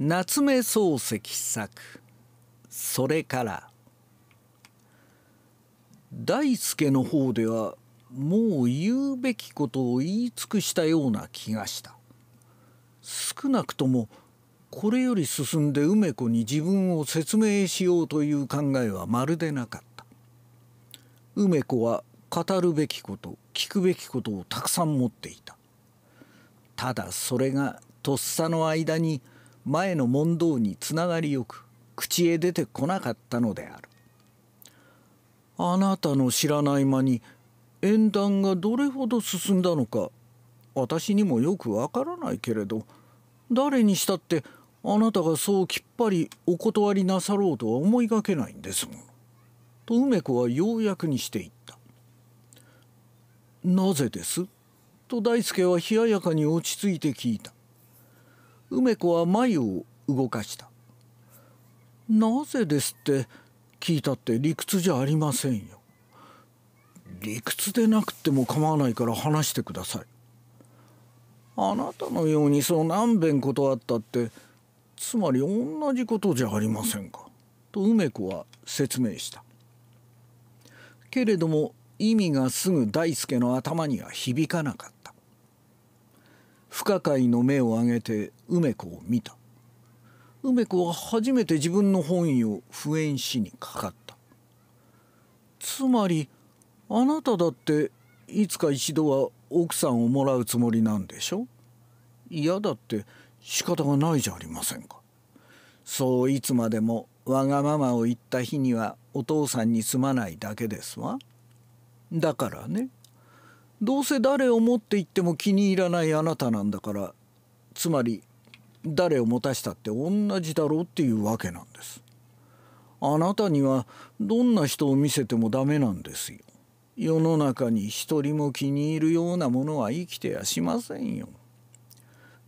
夏目漱石作「それから」大輔の方ではもう言うべきことを言い尽くしたような気がした少なくともこれより進んで梅子に自分を説明しようという考えはまるでなかった梅子は語るべきこと聞くべきことをたくさん持っていたただそれがとっさの間に「前の問答につながりよく口へ出てこなかったのであるあなたの知らない間に縁談がどれほど進んだのか私にもよくわからないけれど誰にしたってあなたがそうきっぱりお断りなさろうとは思いがけないんですもの。と梅子はようやくにしていった。なぜですと大輔は冷ややかに落ち着いて聞いた。梅子は眉を動かしたなぜですって聞いたって理屈じゃありませんよ理屈でなくても構わないから話してくださいあなたのようにそう何べん断ったってつまり同じことじゃありませんかと梅子は説明したけれども意味がすぐ大輔の頭には響かなかった不可解の目を上げて梅子を見た梅子は初めて自分の本意を不縁しにかかったつまりあなただっていつか一度は奥さんをもらうつもりなんでしょ嫌だって仕方がないじゃありませんかそういつまでもわがままを言った日にはお父さんにすまないだけですわだからねどうせ誰を持って行っても気に入らないあなたなんだからつまり誰を持たしたって同じだろうっていうわけなんです。あなたにはどんな人を見せてもダメなんですよ。世の中に一人も気に入るようなものは生きてやしませんよ。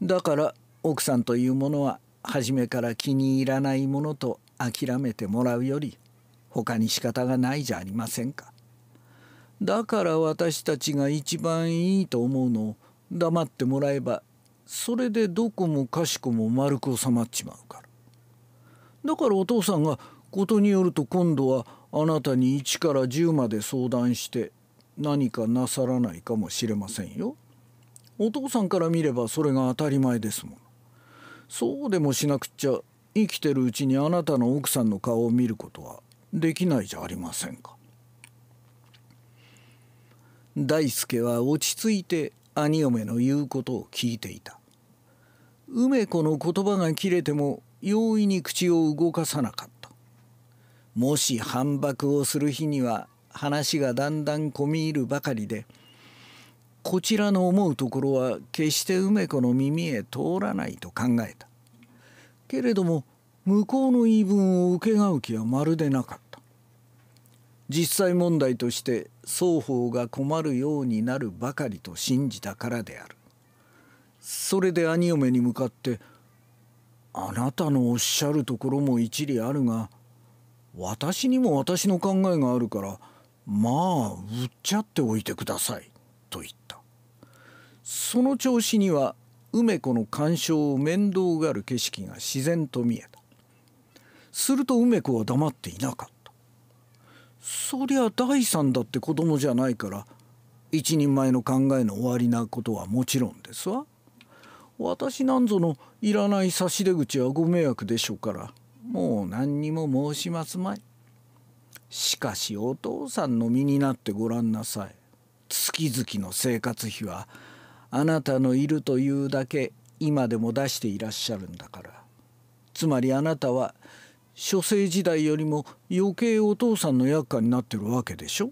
だから奥さんというものは初めから気に入らないものと諦めてもらうより他に仕方がないじゃありませんか。だから私たちが一番いいと思うのを黙ってもらえばそれでどこもかしこも丸く収まっちまうからだからお父さんがことによると今度はあなたに1から10まで相談して何かなさらないかもしれませんよお父さんから見ればそれが当たり前ですもんそうでもしなくっちゃ生きてるうちにあなたの奥さんの顔を見ることはできないじゃありませんか大輔は落ち着いて兄嫁の言うことを聞いていた梅子の言葉が切れても容易に口を動かさなかったもし反駁をする日には話がだんだん込み入るばかりでこちらの思うところは決して梅子の耳へ通らないと考えたけれども向こうの言い分を受けがう気はまるでなかった実際問題として双方が困るようになるばかりと信じたからであるそれで兄嫁に向かって「あなたのおっしゃるところも一理あるが私にも私の考えがあるからまあ売っちゃっておいてください」と言ったその調子には梅子の干渉を面倒がる景色が自然と見えたすると梅子は黙っていなかったそりゃ第三だって子供じゃないから一人前の考えの終わりなことはもちろんですわ私なんぞのいらない差し出口はご迷惑でしょうからもう何にも申しますまい。しかしお父さんの身になってごらんなさい。月々の生活費はあなたのいるというだけ今でも出していらっしゃるんだからつまりあなたは諸生時代よりも余計お父さんの厄介になってるわけでしょ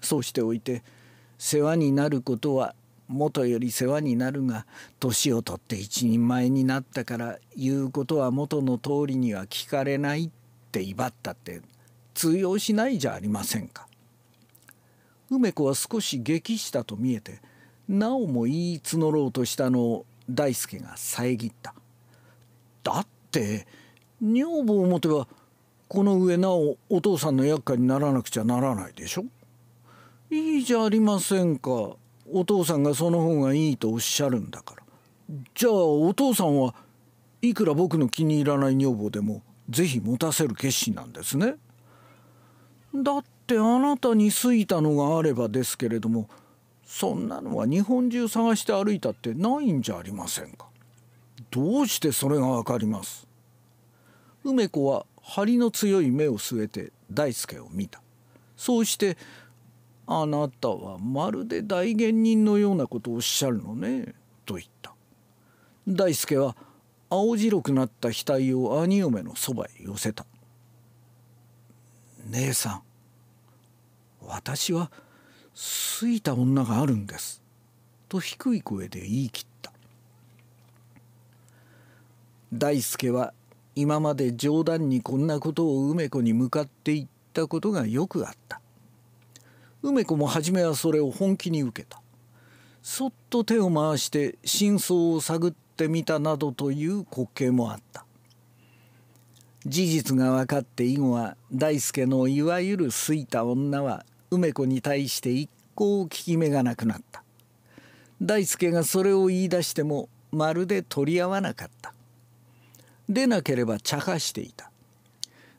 そうしておいて世話になることは元より世話になるが年を取って一人前になったから言うことは元の通りには聞かれないって威張ったって通用しないじゃありませんか。梅子は少し激したと見えてなおも言い募ろうとしたのを大輔が遮った。だって女房を持てばこの上なおお父さんの厄介にならなくちゃならないでしょいいじゃありませんかお父さんがその方がいいとおっしゃるんだからじゃあお父さんはいくら僕の気に入らない女房でも是非持たせる決心なんですねだってあなたに好いたのがあればですけれどもそんなのは日本中探して歩いたってないんじゃありませんかどうしてそれがわかります梅子は張りの強い目を据えて大輔を見たそうしてあなたはまるで大言人のようなことをおっしゃるのね」と言った大輔は青白くなった額を兄嫁のそばへ寄せた「姉さん私は好いた女があるんです」と低い声で言い切った大輔は今まで冗談にこんなことを梅子に向かって言ったことがよくあった梅子も初めはそれを本気に受けたそっと手を回して真相を探ってみたなどという滑稽もあった事実が分かって以後は大輔のいわゆる好いた女は梅子に対して一向効き目がなくなった大輔がそれを言い出してもまるで取り合わなかったでなければ茶化していた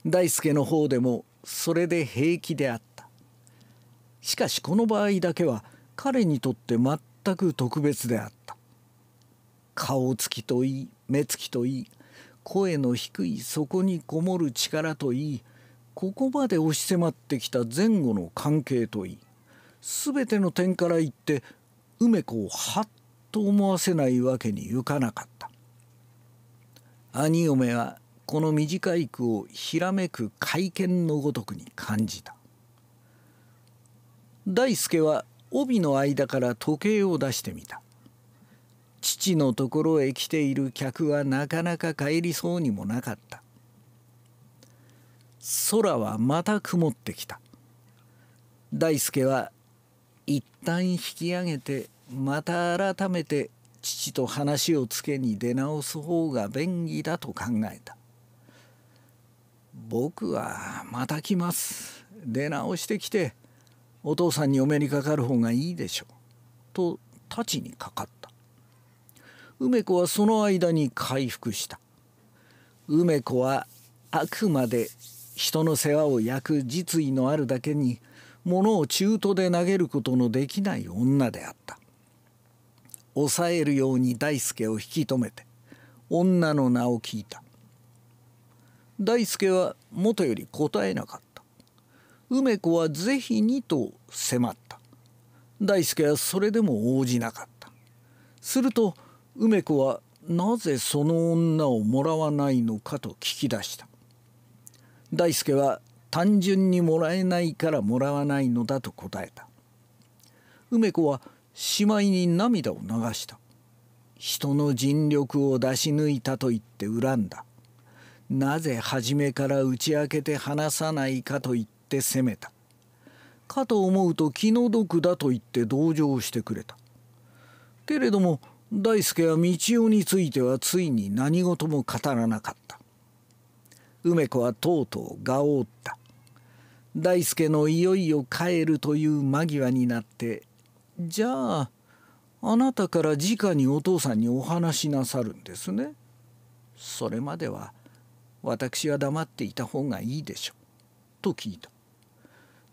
大輔の方でもそれで平気であったしかしこの場合だけは彼にとって全く特別であった顔つきといい目つきといい声の低いそこにこもる力といいここまで押し迫ってきた前後の関係といい全ての点から言って梅子をはっと思わせないわけにいかなかった兄嫁はこの短い句をひらめく会見のごとくに感じた大輔は帯の間から時計を出してみた父のところへ来ている客はなかなか帰りそうにもなかった空はまた曇ってきた大輔は一旦引き上げてまた改めて父と話をつけに出直す方が便宜だと考えた「僕はまた来ます」出直してきてお父さんにお目にかかる方がいいでしょう」と太刀にかかった梅子はその間に回復した梅子はあくまで人の世話を焼く実意のあるだけに物を中途で投げることのできない女であった抑えるように大輔を引き止めて女の名を聞いた大輔はもとより答えなかっ梅子は是非にと迫った大輔はそれでも応じなかったすると梅子はなぜその女をもらわないのかと聞き出した大輔は単純にもらえないからもらわないのだと答えた梅子はしまいに涙を流した人の尽力を出し抜いたと言って恨んだなぜ初めから打ち明けて話さないかと言って攻めたかと思うと気の毒だと言って同情してくれたけれども大輔は道夫についてはついに何事も語らなかった梅子はとうとうがおった大助のいよいよ帰るという間際になって「じゃああなたから直にお父さんにお話しなさるんですね」それまでは私は黙っていた方がいいでしょうと聞いた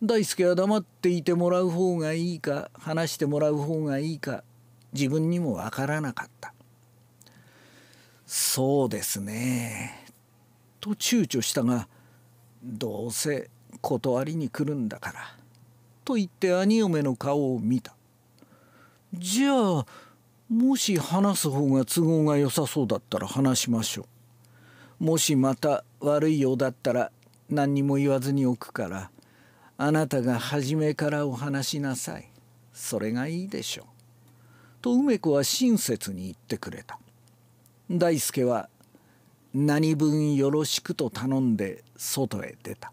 大輔は黙っていてもらう方がいいか話してもらう方がいいか自分にもわからなかったそうですねと躊躇したがどうせ断りに来るんだからと言って兄嫁の顔を見たじゃあもし話す方が都合が良さそうだったら話しましょうもしまた悪いようだったら何にも言わずにおくからあなたが初めからお話しなさいそれがいいでしょう」と梅子は親切に言ってくれた大輔は「何分よろしく」と頼んで外へ出た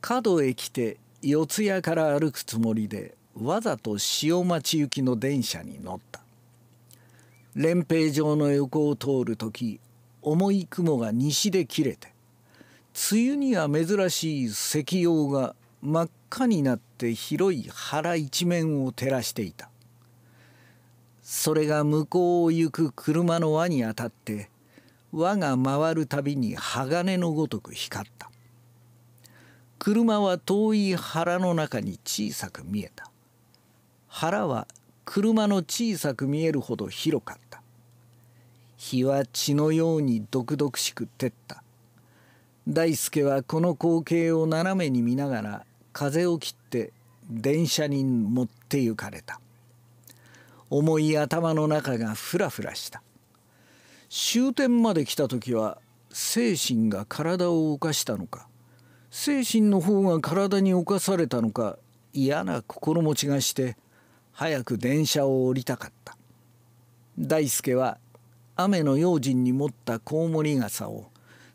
角へ来て四谷から歩くつもりでわざと潮町行きの電車に乗った連平城の横を通る時重い雲が西で切れて梅雨には珍しい石葉が真っ赤になって広い腹一面を照らしていたそれが向こうを行く車の輪に当たって輪が回るたびに鋼のごとく光った車は遠い腹の中に小さく見えた腹は車の小さく見えるほど広かった日は血のように毒々しく照った大輔はこの光景を斜めに見ながら風を切って電車に持って行かれた重い頭の中がふらふらした終点まで来た時は精神が体を犯したのか精神の方が体に侵されたのか嫌な心持ちがして早く電車を降りたかった大輔は雨の用心に持ったコウモリ傘を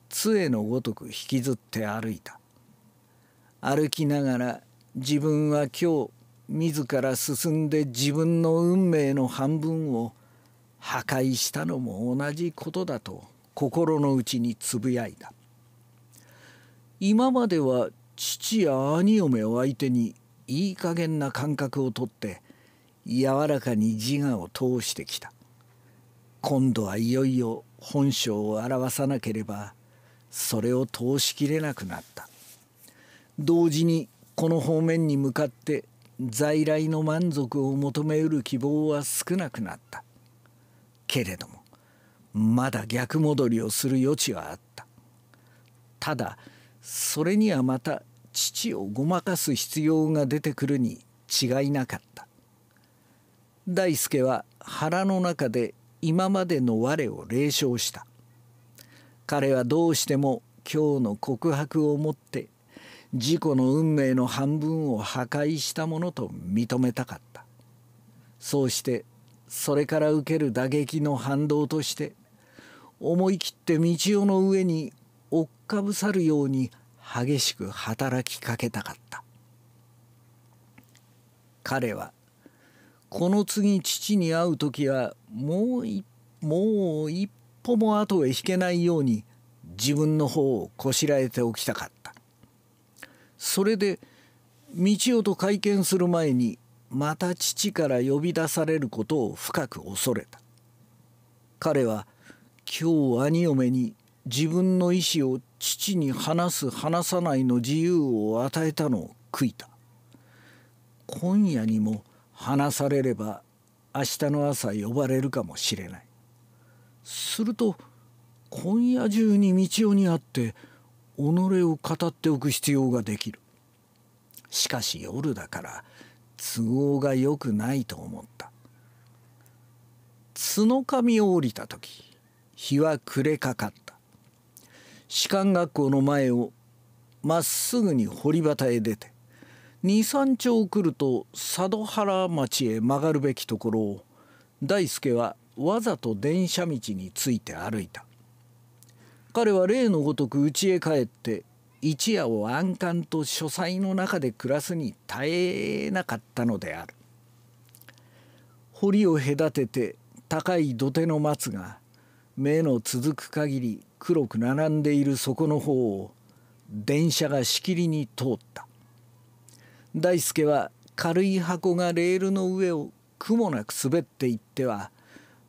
杖のごとく引きずって歩いた歩きながら自分は今日自ら進んで自分の運命の半分を破壊したのも同じことだと心の内につぶやいた今までは父や兄嫁を相手にいい加減な感覚をとって柔らかに自我を通してきた今度はいよいよ本性を表さなければそれを通しきれなくなった同時にこの方面に向かって在来の満足を求めうる希望は少なくなったけれどもまだ逆戻りをする余地はあったただそれにはまた父をごまかす必要が出てくるに違いなかった大輔は腹の中で今までの我を冷笑した彼はどうしても今日の告白をもって自己の運命の半分を破壊したものと認めたかったそうしてそれから受ける打撃の反動として思い切って道夫の上に追っかぶさるように激しく働きかけたかった彼はこの次父に会う時はもう一もう一歩も後へ引けないように自分の方をこしらえておきたかったそれで道夫と会見する前にまた父から呼び出されることを深く恐れた彼は今日兄嫁に自分の意思を父に話す話さないの自由を与えたのを悔いた今夜にも話されれば明日の朝呼ばれるかもしれないすると今夜中に道夫にあって己を語っておく必要ができる。しかし夜だから都合がよくないと思った。角上を降りた時日は暮れかかった。士官学校の前をまっすぐに堀端へ出て二三丁来ると佐渡原町へ曲がるべきところを大輔はわざと電車道について歩いた彼は例のごとく家へ帰って一夜を暗寒と書斎の中で暮らすに耐えなかったのである堀を隔てて高い土手の松が目の続く限り黒く並んでいる底の方を電車がしきりに通った大輔は軽い箱がレールの上をくもなく滑っていっては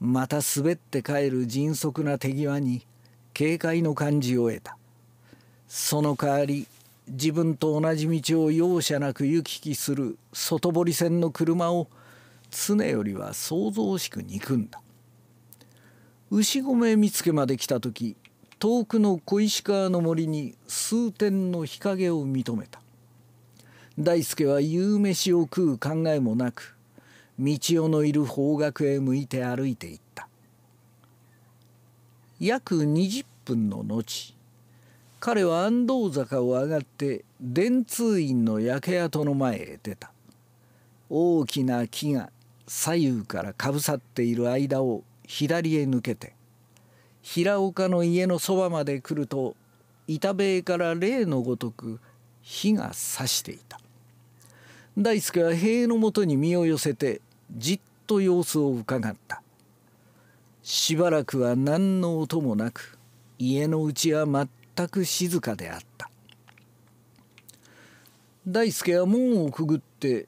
また滑って帰る迅速な手際に警戒の感じを得たその代わり自分と同じ道を容赦なく行き来する外堀線の車を常よりは想像しく憎んだ牛込見附まで来た時遠くの小石川の森に数点の日陰を認めた大輔は夕飯を食う考えもなく道をのいる方角へ向いて歩いていった約20分の後彼は安藤坂を上がって電通院の焼け跡の前へ出た大きな木が左右からかぶさっている間を左へ抜けて平岡の家のそばまで来ると板塀から例のごとく火がさしていた大輔は塀のもとに身を寄せてじっと様子をうかがったしばらくは何の音もなく家のうちは全く静かであった大助は門をくぐって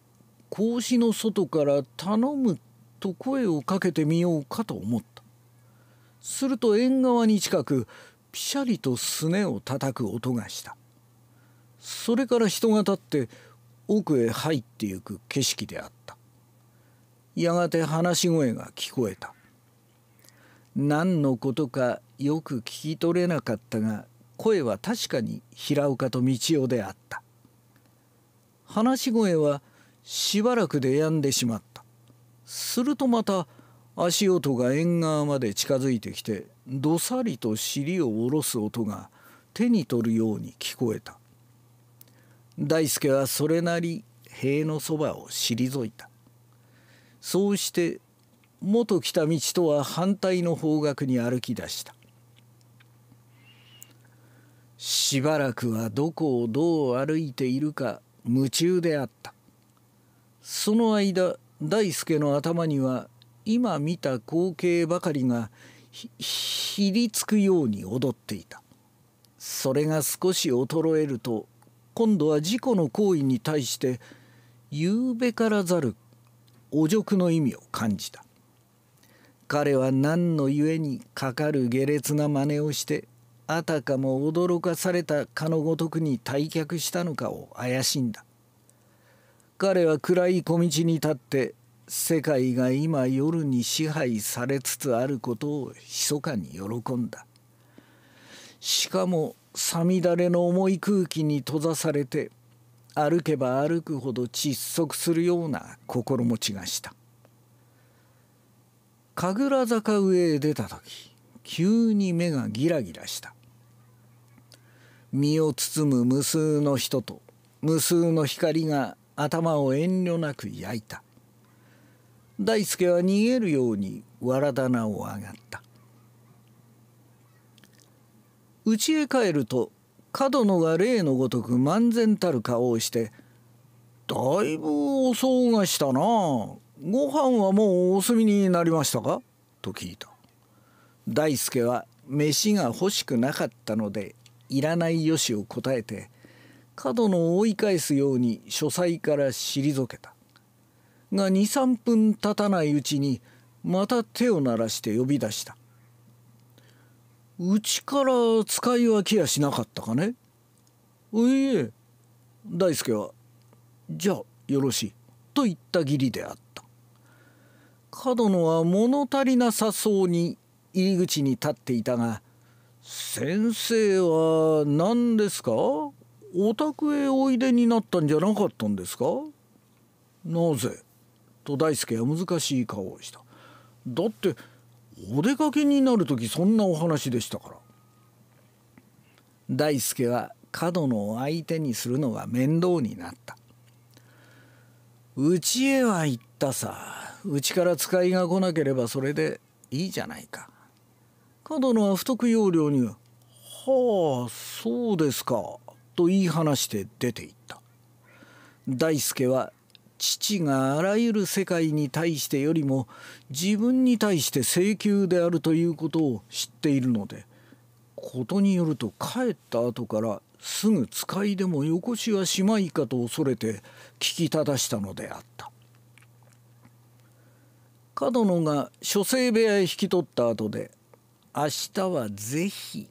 格子の外から「頼む」と声をかけてみようかと思ったすると縁側に近くピシャリとすねを叩く音がしたそれから人が立って奥へ入ってゆく景色であったやがて話し声が聞こえた何のことかよく聞き取れなかったが声は確かに平岡と道夫であった話し声はしばらくで止んでしまったするとまた足音が縁側まで近づいてきてどさりと尻を下ろす音が手に取るように聞こえた大輔はそれなり塀のそばを退いたそうして元来た道とは反対の方角に歩き出したしばらくはどこをどう歩いているか夢中であったその間大輔の頭には今見た光景ばかりがひりつくように踊っていたそれが少し衰えると今度は事故の行為に対して夕べからざる汚辱の意味を感じた彼は何の故にかかる下劣な真似をしてあたかも驚かされたかのごとくに退却したのかを怪しんだ彼は暗い小道に立って世界が今夜に支配されつつあることを密かに喜んだしかもさみだれの重い空気に閉ざされて歩けば歩くほど窒息するような心持ちがした神楽坂上へ出た時急に目がギラギラした身を包む無数の人と無数の光が頭を遠慮なく焼いた大輔は逃げるようにわら棚を上がった家へ帰ると角野が例のごとく漫然たる顔をして「だいぶお騒がしたなご飯はもうお済みになりましたか?」と聞いた大輔は飯が欲しくなかったのでいらないよしを答えて角野を追い返すように書斎から退けたが23分経たないうちにまた手を鳴らして呼び出したうちから使い分けやしなかったかねいえ大輔は「じゃあよろしい」と言った義理であった角野は物足りなさそうに入り口に立っていたが「先生は何ですかお宅へおいでになったんじゃなかったんですか?」なぜと大輔は難しい顔をした。だってお出かけになる時そんなお話でしたから大輔は角野を相手にするのが面倒になったうちへは行ったさうちから使いが来なければそれでいいじゃないか角野は不得要領に「はあそうですか」と言い放して出て行った大輔は父があらゆる世界に対してよりも自分に対して請求であるということを知っているのでことによると帰った後からすぐ使いでもよこしはしまいかと恐れて聞き正したのであった。角野が書生部屋へ引き取った後で「明日はぜひ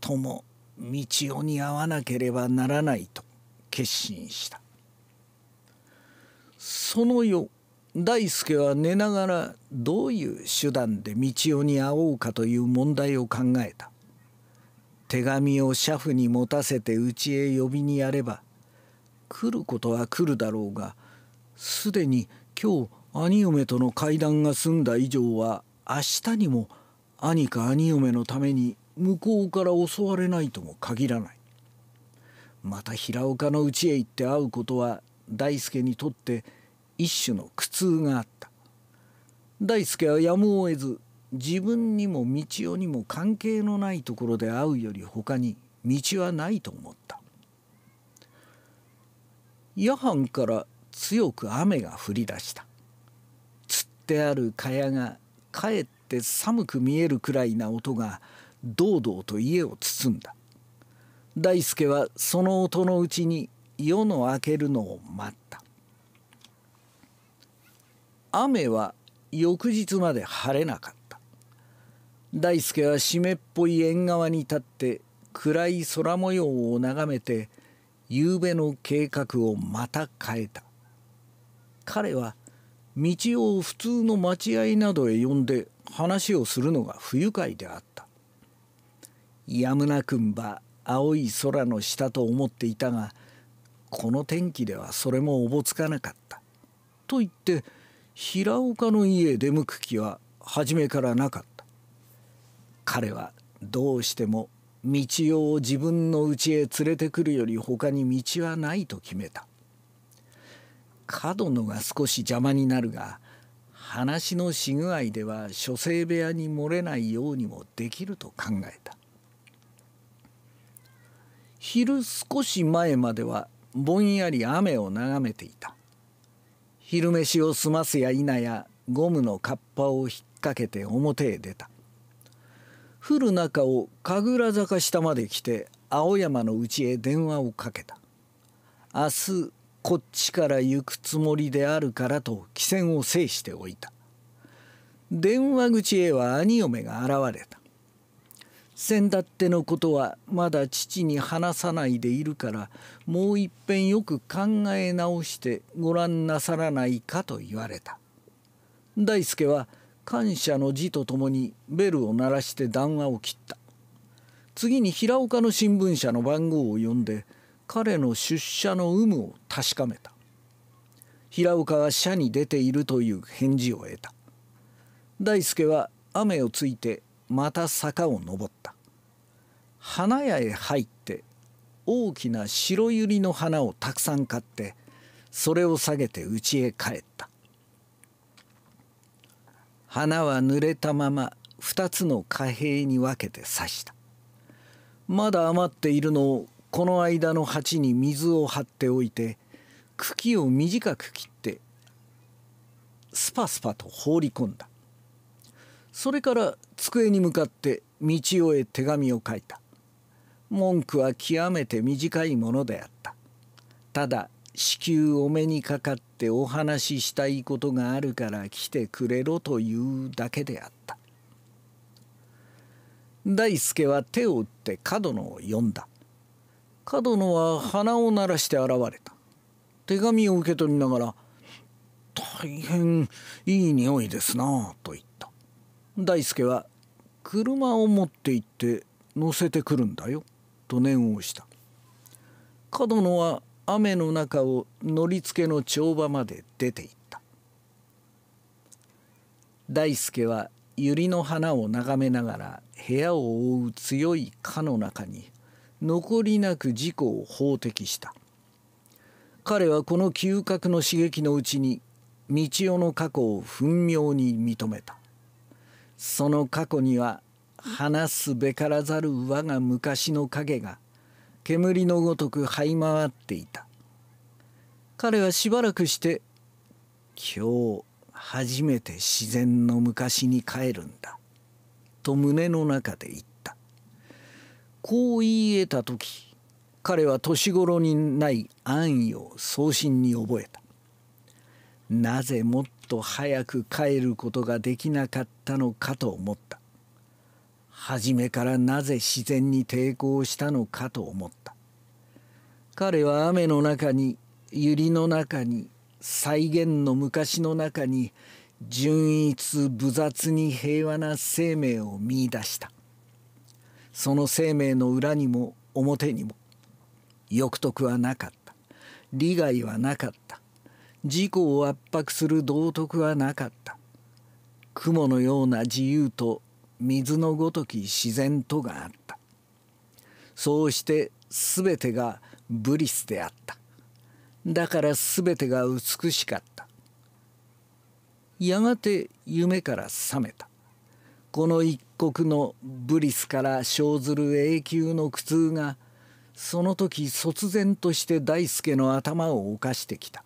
とも道夫に会わなければならない」と決心した。その夜大輔は寝ながらどういう手段で道夫に会おうかという問題を考えた手紙を車夫に持たせて家へ呼びにやれば来ることは来るだろうがすでに今日兄嫁との会談が済んだ以上は明日にも兄か兄嫁のために向こうから襲われないとも限らないまた平岡の家へ行って会うことは大輔にとって一種の苦痛があった大輔はやむを得ず自分にも道夫にも関係のないところで会うより他に道はないと思った夜半から強く雨が降り出した釣ってある蚊帳がかえって寒く見えるくらいな音が堂々と家を包んだ大輔はその音のうちに夜の明けるのを待った雨は翌日まで晴れなかった大輔は湿っぽい縁側に立って暗い空模様を眺めて夕べの計画をまた変えた彼は道を普通の待合などへ呼んで話をするのが不愉快であったやむなくんば青い空の下と思っていたがこの天気ではそれもおぼつかなかった。と言って平岡の家へ出向く気は初めからなかった。彼はどうしても道を自分の家へ連れてくるより他に道はないと決めた。角野が少し邪魔になるが話のしぐあいでは書生部屋に漏れないようにもできると考えた。昼少し前まではぼんやり雨を眺めていた昼飯を済ますや否やゴムのカッパを引っ掛けて表へ出た降る中を神楽坂下まで来て青山のうちへ電話をかけた明日こっちから行くつもりであるからと汽船を制しておいた電話口へは兄嫁が現れた先だってのことはまだ父に話さないでいるからもういっぺんよく考え直してご覧なさらないかと言われた大助は感謝の字とともにベルを鳴らして談話を切った次に平岡の新聞社の番号を呼んで彼の出社の有無を確かめた平岡は社に出ているという返事を得た大助は雨をついてまた坂を登った花屋へ入って大きな白百合の花をたくさん買ってそれを下げて家へ帰った花は濡れたまま2つの貨幣に分けて刺したまだ余っているのをこの間の鉢に水を張っておいて茎を短く切ってスパスパと放り込んだそれから机に向かって道をへ手紙を書いた文句は極めて短いものであったただ至急お目にかかってお話ししたいことがあるから来てくれろというだけであった大助は手を打って角野を呼んだ角野は鼻を鳴らして現れた手紙を受け取りながら「大変いい匂いですな」と言った大輔は車を持って行って乗せてくるんだよ」と念をした角野は雨の中を乗りつけの帳場まで出て行った大輔は百合の花を眺めながら部屋を覆う強い蚊の中に残りなく事故を法的した彼はこの嗅覚の刺激のうちに道夫の過去を分妙に認めたその過去には話すべからざる我が昔の影が煙のごとく這い回っていた彼はしばらくして今日初めて自然の昔に帰るんだと胸の中で言ったこう言い得た時彼は年頃にない安易を送信に覚えたなぜもっと早く帰ることができなかったのかと思った初めからなぜ自然に抵抗したのかと思った彼は雨の中に百合の中に再現の昔の中に純一無雑に平和な生命を見いだしたその生命の裏にも表にも欲得はなかった利害はなかった自己を圧迫する道徳はなかった雲のような自由と水のごとき自然とがあったそうして全てがブリスであっただから全てが美しかったやがて夢から覚めたこの一刻のブリスから生ずる永久の苦痛がその時卒然として大輔の頭を犯してきた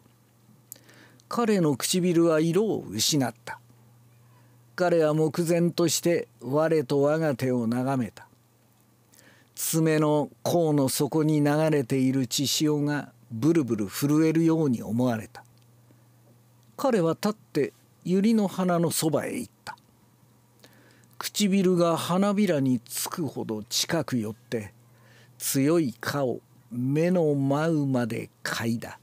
彼の唇は色を失った彼は目前として我と我が手を眺めた爪の甲の底に流れている血潮がブルブル震えるように思われた彼は立って百合の花のそばへ行った唇が花びらにつくほど近く寄って強い顔目の舞うまで嗅いだ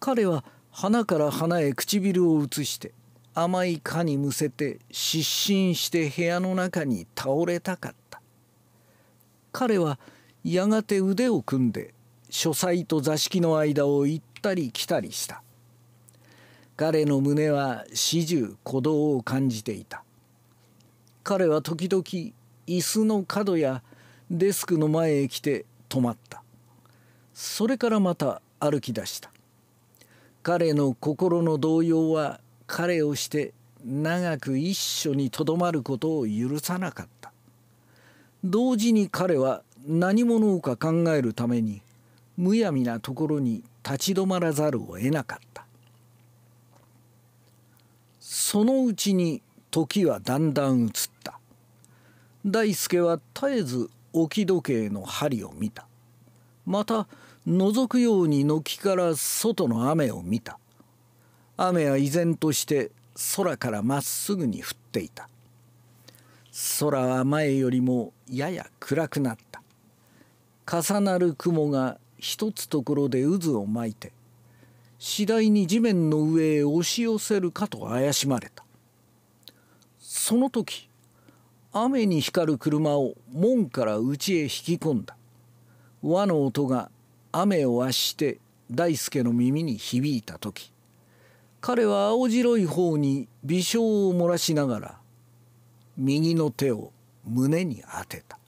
彼は花から花へ唇を移して甘い蚊にむせて失神して部屋の中に倒れたかった彼はやがて腕を組んで書斎と座敷の間を行ったり来たりした彼の胸は始終鼓動を感じていた彼は時々椅子の角やデスクの前へ来て止まったそれからまた歩き出した彼の心の動揺は彼をして長く一緒にとどまることを許さなかった同時に彼は何者か考えるためにむやみなところに立ち止まらざるを得なかったそのうちに時はだんだん移った大輔は絶えず置き時計の針を見たまた覗くように軒から外の雨を見た雨は依然として空からまっすぐに降っていた空は前よりもやや暗くなった重なる雲が一つところで渦を巻いて次第に地面の上へ押し寄せるかと怪しまれたその時雨に光る車を門から内へ引き込んだ和の音が雨を圧して大輔の耳に響いた時彼は青白い方に微笑を漏らしながら右の手を胸に当てた。